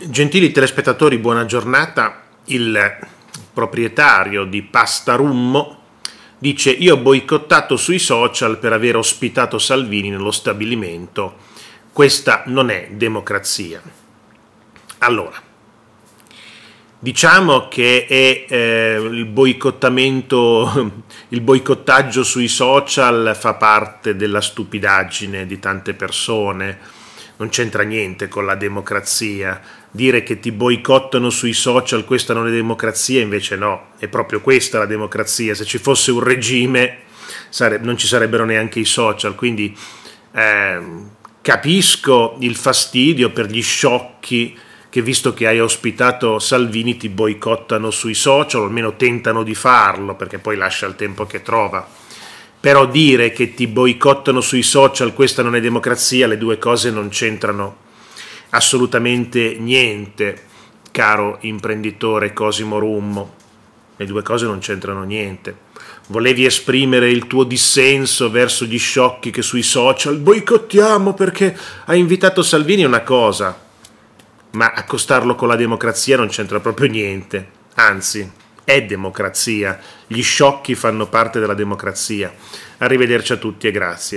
Gentili telespettatori, buona giornata. Il proprietario di Pasta Rummo dice io ho boicottato sui social per aver ospitato Salvini nello stabilimento. Questa non è democrazia. Allora, diciamo che è eh, il boicottamento, il boicottaggio sui social fa parte della stupidaggine di tante persone non c'entra niente con la democrazia. Dire che ti boicottano sui social, questa non è democrazia, invece no, è proprio questa la democrazia. Se ci fosse un regime non ci sarebbero neanche i social, quindi eh, capisco il fastidio per gli sciocchi che visto che hai ospitato Salvini ti boicottano sui social, o almeno tentano di farlo, perché poi lascia il tempo che trova. Però dire che ti boicottano sui social, questa non è democrazia, le due cose non c'entrano assolutamente niente, caro imprenditore Cosimo Rummo. Le due cose non c'entrano niente. Volevi esprimere il tuo dissenso verso gli sciocchi che sui social boicottiamo perché ha invitato Salvini una cosa, ma accostarlo con la democrazia non c'entra proprio niente. Anzi, è democrazia, gli sciocchi fanno parte della democrazia. Arrivederci a tutti e grazie.